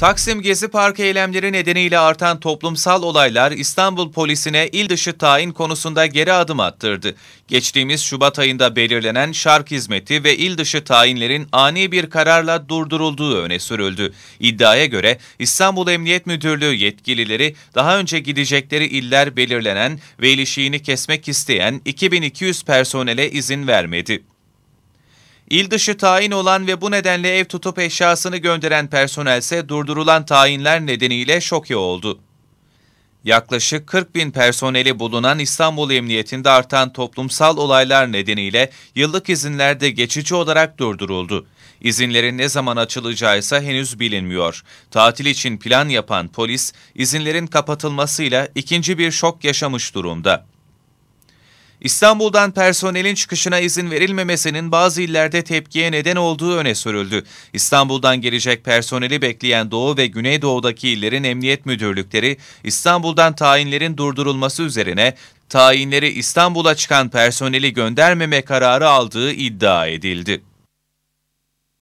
Taksim Gezi Park eylemleri nedeniyle artan toplumsal olaylar İstanbul polisine il dışı tayin konusunda geri adım attırdı. Geçtiğimiz Şubat ayında belirlenen şark hizmeti ve il dışı tayinlerin ani bir kararla durdurulduğu öne sürüldü. İddiaya göre İstanbul Emniyet Müdürlüğü yetkilileri daha önce gidecekleri iller belirlenen ve ilişiğini kesmek isteyen 2200 personele izin vermedi. İl dışı tayin olan ve bu nedenle ev tutup eşyasını gönderen personel ise durdurulan tayinler nedeniyle şoke oldu. Yaklaşık 40 bin personeli bulunan İstanbul Emniyetinde artan toplumsal olaylar nedeniyle yıllık izinler de geçici olarak durduruldu. İzinlerin ne zaman açılacağı ise henüz bilinmiyor. Tatil için plan yapan polis, izinlerin kapatılmasıyla ikinci bir şok yaşamış durumda. İstanbul'dan personelin çıkışına izin verilmemesinin bazı illerde tepkiye neden olduğu öne sürüldü. İstanbul'dan gelecek personeli bekleyen Doğu ve Güneydoğu'daki illerin emniyet müdürlükleri İstanbul'dan tayinlerin durdurulması üzerine tayinleri İstanbul'a çıkan personeli göndermeme kararı aldığı iddia edildi.